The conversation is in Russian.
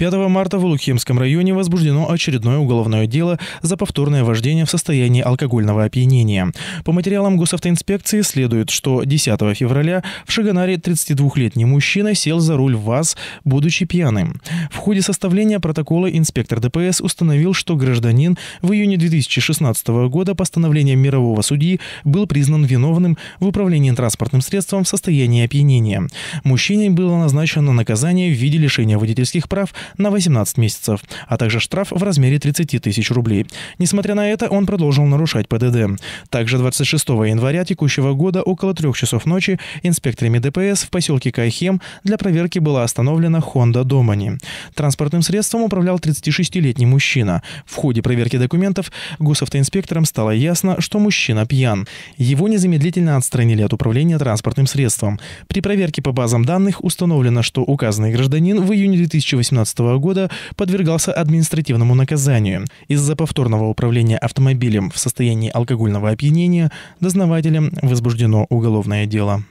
5 марта в Лукхемском районе возбуждено очередное уголовное дело за повторное вождение в состоянии алкогольного опьянения. По материалам госавтоинспекции следует, что 10 февраля в Шаганаре 32-летний мужчина сел за руль ВАЗ, будучи пьяным. В ходе составления протокола инспектор ДПС установил, что гражданин в июне 2016 года постановлением мирового судьи был признан виновным в управлении транспортным средством в состоянии опьянения. Мужчине было назначено наказание в виде лишения водительских прав – на 18 месяцев, а также штраф в размере 30 тысяч рублей. Несмотря на это, он продолжил нарушать ПДД. Также 26 января текущего года около трех часов ночи инспекторами ДПС в поселке Кайхем для проверки была остановлена Honda Domani. Транспортным средством управлял 36-летний мужчина. В ходе проверки документов госавтоинспекторам стало ясно, что мужчина пьян. Его незамедлительно отстранили от управления транспортным средством. При проверке по базам данных установлено, что указанный гражданин в июне 2018 2017 года подвергался административному наказанию из-за повторного управления автомобилем в состоянии алкогольного опьянения Дознавателям возбуждено уголовное дело.